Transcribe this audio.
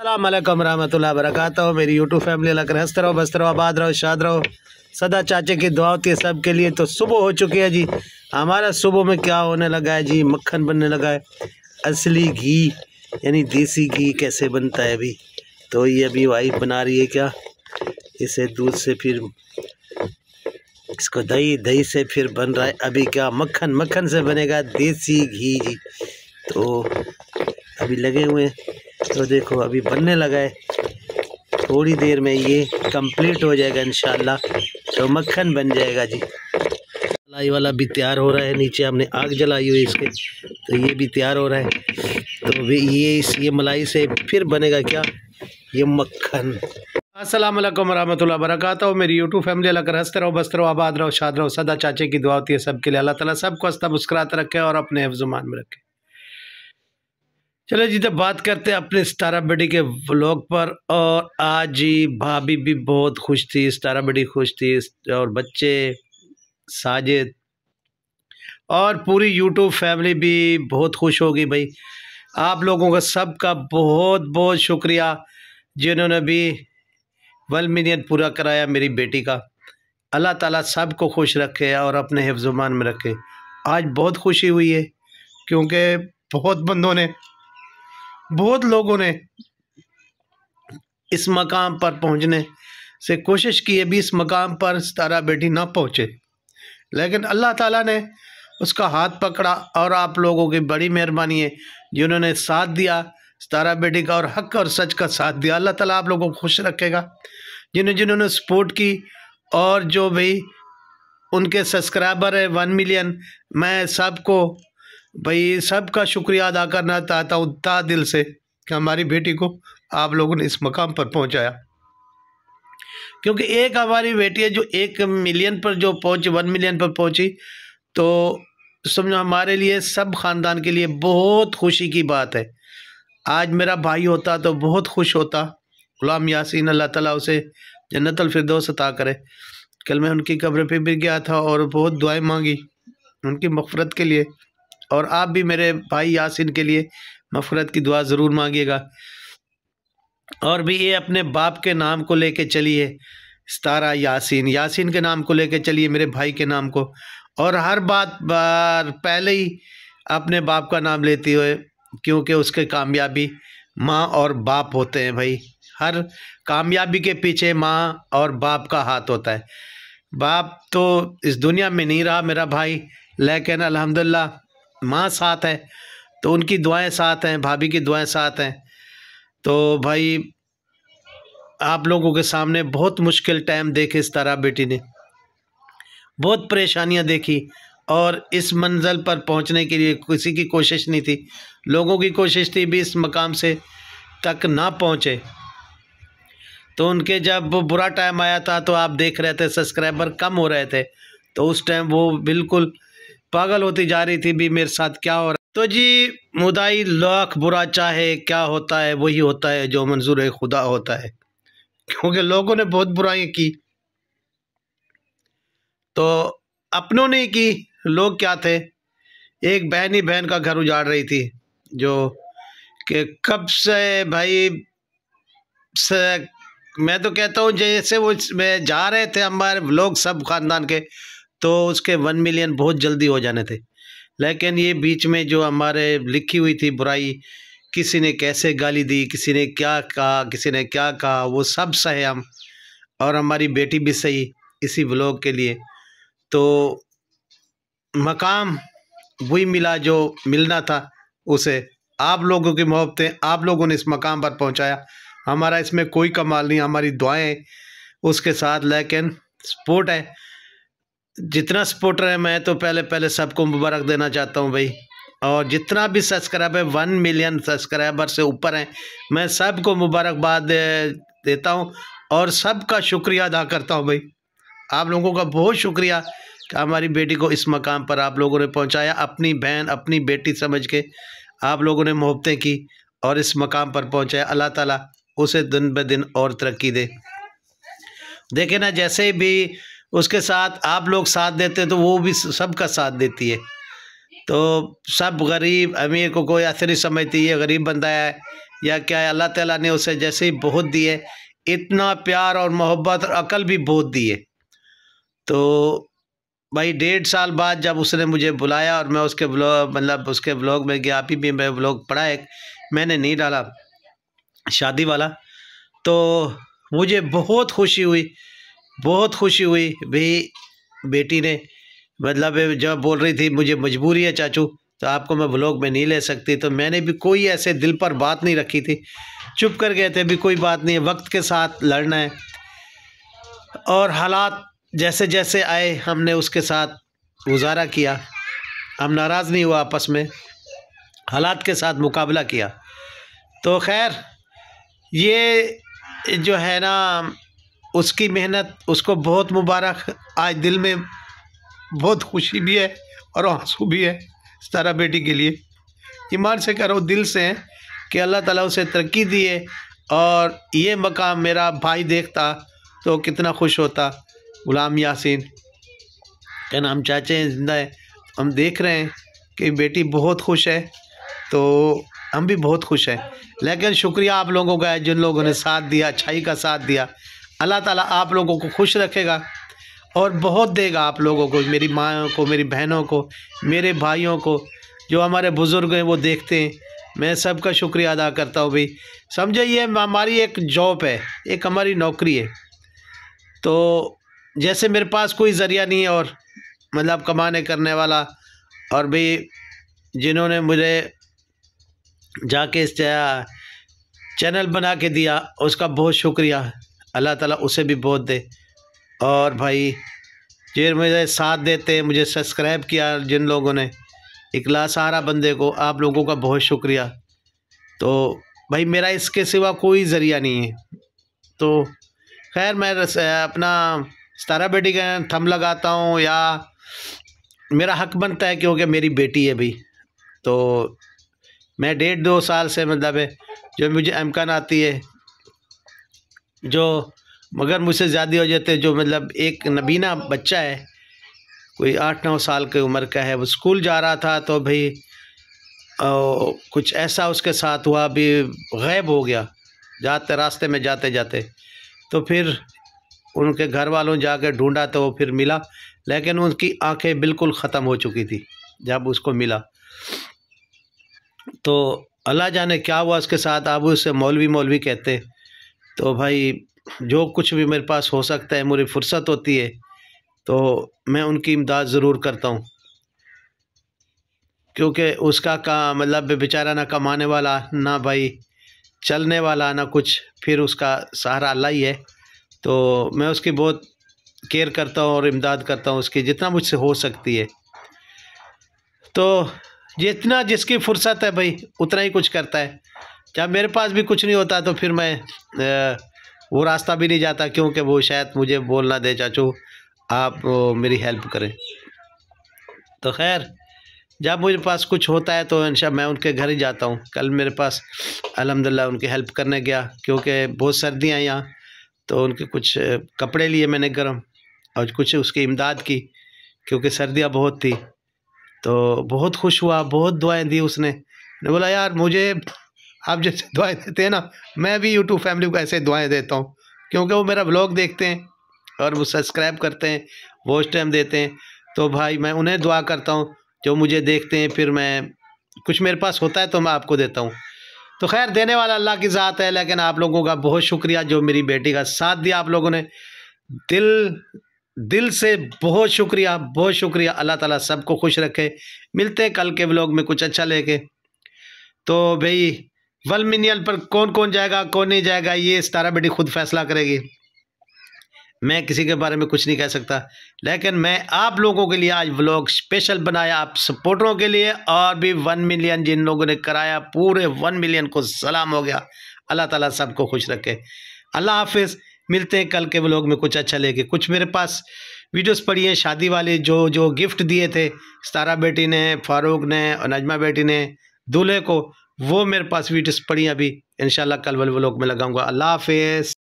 अल्लाम ला वरक मेरी यूट्यूब फैमिली अलग हंसते रहो बस्त रहो आबाद रहो शाद रहो सदा चाचे की दुआ होती है सब के लिए तो सुबह हो चुकी है जी हमारा सुबह में क्या होने लगा है जी मक्खन बनने लगा है असली घी यानी देसी घी कैसे बनता है अभी तो ये अभी वाइफ बना रही है क्या इसे दूध से फिर इसको दही दही से फिर बन रहा है अभी क्या मक्खन मक्खन से बनेगा देसी घी जी तो अभी लगे हुए हैं तो देखो अभी बनने लगा है थोड़ी देर में ये कंप्लीट हो जाएगा इन तो मक्खन बन जाएगा जी मलाई वाला भी तैयार हो रहा है नीचे हमने आग जलाई हुई इसके तो ये भी तैयार हो रहा है तो ये इस ये मलाई से फिर बनेगा क्या ये मक्खन असलम वरहमल वरक मेरी यूट्यूब फैमिली अलग हंसते रहो बसते रहो आबाद रहो शाद रहो सदा चाचे की दुआ होती है सबके लिए अल्लाह ताला सबको हंसता मुस्कुराता रखे और अपने हफ्जुमान में रखे चलो जी तो बात करते हैं अपने स्टारा बेटी के व्लॉग पर और आज ही भाभी भी बहुत खुश थी स्टारा बेटी खुश थी और बच्चे साजिद और पूरी यूट्यूब फैमिली भी बहुत खुश होगी भाई आप लोगों का सबका बहुत बहुत शुक्रिया जिन्होंने भी वन मिलियन पूरा कराया मेरी बेटी का अल्लाह ताला सब को खुश रखे और अपने हिफ्जुमान में रखे आज बहुत खुशी हुई है क्योंकि बहुत बंदों ने बहुत लोगों ने इस मकाम पर पहुंचने से कोशिश की अभी इस मकाम पर सितारा बेटी ना पहुंचे लेकिन अल्लाह ताला ने उसका हाथ पकड़ा और आप लोगों की बड़ी मेहरबानी है जिन्होंने साथ दिया सितारा बेटी का और हक और सच का साथ दिया अल्लाह ताला आप लोगों को खुश रखेगा जिन्होंने जिन्होंने सपोर्ट की और जो भी उनके सब्सक्राइबर है वन मिलियन मैं सबको भाई सब का शुक्रिया अदा करना चाहता हूँ ता दिल से कि हमारी बेटी को आप लोगों ने इस मकाम पर पहुँचाया क्योंकि एक हमारी बेटी है जो एक मिलियन पर जो पहुँची वन मिलियन पर पहुँची तो समझो हमारे लिए सब ख़ानदान के लिए बहुत खुशी की बात है आज मेरा भाई होता तो बहुत खुश होता गुलाम यासिन अल्लाह ताला उसे जन्नतलफरदोस अता करे कल मैं उनकी कब्र पे भी गया था और बहुत दुआएं मांगी उनकी मफरत के लिए और आप भी मेरे भाई यासिन के लिए मफ़रत की दुआ ज़रूर मांगिएगा और भी ये अपने बाप के नाम को लेके चलिए सतारा यासिन यासिन के नाम को लेके चलिए मेरे भाई के नाम को और हर बात बार पहले ही अपने बाप का नाम लेती हुए क्योंकि उसके कामयाबी माँ और बाप होते हैं भाई हर कामयाबी के पीछे माँ और बाप का हाथ होता है बाप तो इस दुनिया में नहीं रहा मेरा भाई लेकिन अलहमदिल्ला माँ साथ है तो उनकी दुआएं साथ हैं भाभी की दुआएं साथ हैं तो भाई आप लोगों के सामने बहुत मुश्किल टाइम देखे इस तरह बेटी ने बहुत परेशानियां देखी और इस मंजिल पर पहुंचने के लिए किसी की कोशिश नहीं थी लोगों की कोशिश थी भी इस मकाम से तक ना पहुंचे तो उनके जब बुरा टाइम आया था तो आप देख रहे थे सब्सक्राइबर कम हो रहे थे तो उस टाइम वो बिल्कुल पागल होती जा रही थी भी मेरे साथ क्या हो रहा तो जी मुदाई लाख बुरा चाहे क्या होता है वही होता है जो मंजूर खुदा होता है क्योंकि लोगों ने बहुत बुराई की तो अपनों ने की लोग क्या थे एक बहन ही बहन का घर उजाड़ रही थी जो कि कब से भाई से मैं तो कहता हूँ जैसे वो मैं जा रहे थे हमारे लोग सब ख़ानदान के तो उसके वन मिलियन बहुत जल्दी हो जाने थे लेकिन ये बीच में जो हमारे लिखी हुई थी बुराई किसी ने कैसे गाली दी किसी ने क्या कहा किसी ने क्या कहा वो सब सहे हम और हमारी बेटी भी सही इसी ब्लॉग के लिए तो मकाम वही मिला जो मिलना था उसे आप लोगों की मोहब्बतें आप लोगों ने इस मकाम पर पहुंचाया हमारा इसमें कोई कमाल नहीं हमारी दुआएं उसके साथ लेकिन सपोर्ट है जितना सपोर्टर है मैं तो पहले पहले सबको मुबारक देना चाहता हूँ भाई और जितना भी सब्सक्राइब है वन मिलियन सब्सक्राइबर से ऊपर हैं मैं सबको मुबारकबाद देता हूँ और सबका शुक्रिया अदा करता हूँ भाई आप लोगों का बहुत शुक्रिया कि हमारी बेटी को इस मकाम पर आप लोगों ने पहुँचाया अपनी बहन अपनी बेटी समझ के आप लोगों ने मोहब्बतें की और इस मकाम पर पहुँचाया अल्लाह ताला उसे दिन ब दिन और तरक्की दे देखे ना जैसे भी उसके साथ आप लोग साथ देते तो वो भी सबका साथ देती है तो सब गरीब अमीर को कोई असर समझती है गरीब बंदा है या क्या है अल्लाह ताला ने उसे जैसे ही बहुत दिए इतना प्यार और मोहब्बत और अकल भी बहुत दिए तो भाई डेढ़ साल बाद जब उसने मुझे बुलाया और मैं उसके ब्लॉग मतलब उसके ब्लॉग में गया आप ही भी मैं ब्लॉग पढ़ा एक मैंने नहीं डाला शादी वाला तो मुझे बहुत खुशी हुई बहुत खुशी हुई भी बेटी ने मतलब जब बोल रही थी मुझे मजबूरी है चाचू तो आपको मैं ब्लॉग में नहीं ले सकती तो मैंने भी कोई ऐसे दिल पर बात नहीं रखी थी चुप कर गए थे भी कोई बात नहीं है वक्त के साथ लड़ना है और हालात जैसे जैसे आए हमने उसके साथ गुजारा किया हम नाराज़ नहीं हुआ आपस में हालात के साथ मुकाबला किया तो खैर ये जो है ना उसकी मेहनत उसको बहुत मुबारक आज दिल में बहुत खुशी भी है और आंसू भी है सारा बेटी के लिए ईमान से करो दिल से हैं कि अल्लाह ताला उसे तरक्की दिए और ये मकाम मेरा भाई देखता तो कितना खुश होता गुलाम यासिन क्या नाम चाचे हैं ज़िंदा है हम देख रहे हैं कि बेटी बहुत खुश है तो हम भी बहुत खुश हैं लेकिन शुक्रिया आप लोगों का है जिन लोगों ने साथ दिया अच्छाई का साथ दिया अल्लाह ताला आप लोगों को खुश रखेगा और बहुत देगा आप लोगों को मेरी माँ को मेरी बहनों को मेरे भाइयों को जो हमारे बुज़ुर्ग हैं वो देखते हैं मैं सबका शुक्रिया अदा करता हूँ भाई समझो ये हमारी एक जॉब है एक हमारी नौकरी है तो जैसे मेरे पास कोई ज़रिया नहीं है और मतलब कमाने करने वाला और भाई जिन्होंने मुझे जाके इस चैनल बना के दिया उसका बहुत शुक्रिया अल्लाह ताला उसे भी बहुत दे और भाई जो मुझे साथ देते हैं मुझे सब्सक्राइब किया जिन लोगों ने इकला सारा बंदे को आप लोगों का बहुत शुक्रिया तो भाई मेरा इसके सिवा कोई ज़रिया नहीं है तो खैर मैं अपना सतारा बेटी का थम लगाता हूँ या मेरा हक बनता है क्योंकि मेरी बेटी है भाई तो मैं डेढ़ दो साल से मतलब है जो मुझे अमकान आती है जो मगर मुझसे ज़्यादा हो जाते जो मतलब एक नबीना बच्चा है कोई आठ नौ साल की उम्र का है वो स्कूल जा रहा था तो भाई कुछ ऐसा उसके साथ हुआ भी गायब हो गया जाते रास्ते में जाते जाते तो फिर उनके घर वालों जाकर ढूंढा तो वो फिर मिला लेकिन उनकी आंखें बिल्कुल ख़त्म हो चुकी थी जब उसको मिला तो अल्लाह जाने क्या हुआ उसके साथ आप उसे मौलवी मौलवी कहते तो भाई जो कुछ भी मेरे पास हो सकता है मुझे फुर्सत होती है तो मैं उनकी इमदाद ज़रूर करता हूँ क्योंकि उसका का मतलब बेचारा ना कमाने वाला ना भाई चलने वाला ना कुछ फिर उसका सहारा अल्लाह ही है तो मैं उसकी बहुत केयर करता हूँ और इमदाद करता हूँ उसकी जितना मुझसे हो सकती है तो जितना जिसकी फुर्सत है भाई उतना ही कुछ करता है जब मेरे पास भी कुछ नहीं होता तो फिर मैं वो रास्ता भी नहीं जाता क्योंकि वो शायद मुझे बोलना दे चाचू आप मेरी हेल्प करें तो खैर जब मुझे पास कुछ होता है तो इनशा मैं उनके घर ही जाता हूँ कल मेरे पास अलहमदिल्ला उनकी हेल्प करने गया क्योंकि बहुत सर्दियाँ यहाँ तो उनके कुछ कपड़े लिए मैंने गर्म और कुछ उसकी इमदाद की क्योंकि सर्दियाँ बहुत थी तो बहुत खुश हुआ बहुत दुआएं दी उसने बोला यार मुझे आप जैसे दुआएं देते हैं ना मैं भी यूट्यूब फैमिली को ऐसे दुआएं देता हूँ क्योंकि वो मेरा ब्लॉग देखते हैं और वो सब्सक्राइब करते हैं वॉच टाइम देते हैं तो भाई मैं उन्हें दुआ करता हूँ जो मुझे देखते हैं फिर मैं कुछ मेरे पास होता है तो मैं आपको देता हूँ तो खैर देने वाला अल्लाह की ज़ात है लेकिन आप लोगों का बहुत शुक्रिया जो मेरी बेटी का साथ दिया आप लोगों ने दिल दिल से बहुत शुक्रिया बहुत शुक्रिया अल्लाह ताला सबको खुश रखे मिलते हैं कल के ब्लॉग में कुछ अच्छा लेके तो भाई वलमिनियल पर कौन कौन जाएगा कौन नहीं जाएगा ये सतारा बेटी खुद फैसला करेगी मैं किसी के बारे में कुछ नहीं कह सकता लेकिन मैं आप लोगों के लिए आज व्लॉग स्पेशल बनाया आप सपोर्टरों के लिए और भी वन मिलियन जिन लोगों ने कराया पूरे वन मिलियन को सलाम हो गया अल्लाह ताला सबको खुश रखे अल्लाह हाफिज़ मिलते हैं कल के व्लॉग में कुछ अच्छा लेके कुछ मेरे पास वीडियोस पड़ी हैं शादी वाले जो जो गिफ्ट दिए थे सतारा बेटी ने फारूक ने और नजमा बेटी ने दूल्हे को वो मेरे पास वीडियोस पड़ी अभी इन कल वाले व्लॉग में लगाऊंगा अल्लाह हाफिज़